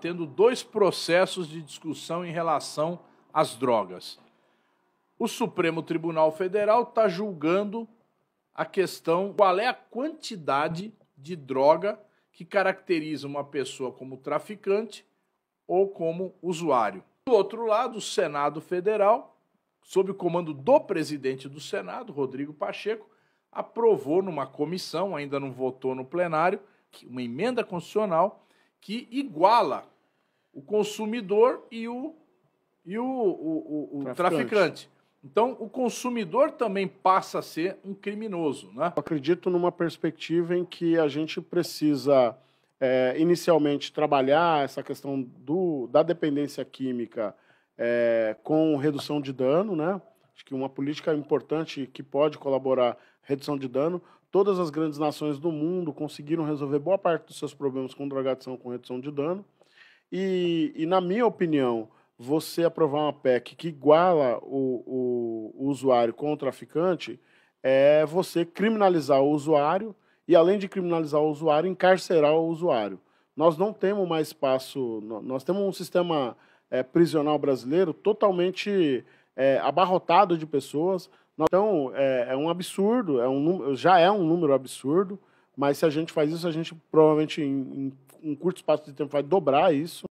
tendo dois processos de discussão em relação às drogas. O Supremo Tribunal Federal está julgando a questão qual é a quantidade de droga que caracteriza uma pessoa como traficante ou como usuário. Do outro lado, o Senado Federal, sob o comando do presidente do Senado, Rodrigo Pacheco, aprovou numa comissão, ainda não votou no plenário, uma emenda constitucional que iguala o consumidor e o, e o, o, o traficante. traficante. Então, o consumidor também passa a ser um criminoso. Né? Eu acredito numa perspectiva em que a gente precisa, é, inicialmente, trabalhar essa questão do, da dependência química é, com redução de dano, né? Acho que uma política importante que pode colaborar redução de dano. Todas as grandes nações do mundo conseguiram resolver boa parte dos seus problemas com drogadição com redução de dano. E, e na minha opinião, você aprovar uma PEC que iguala o, o, o usuário com o traficante é você criminalizar o usuário e, além de criminalizar o usuário, encarcerar o usuário. Nós não temos mais espaço, nós temos um sistema é, prisional brasileiro totalmente é, abarrotado de pessoas. Então, é, é, um absurdo, é um, já é um número absurdo, mas se a gente faz isso, a gente provavelmente em, em um curto espaço de tempo vai dobrar isso.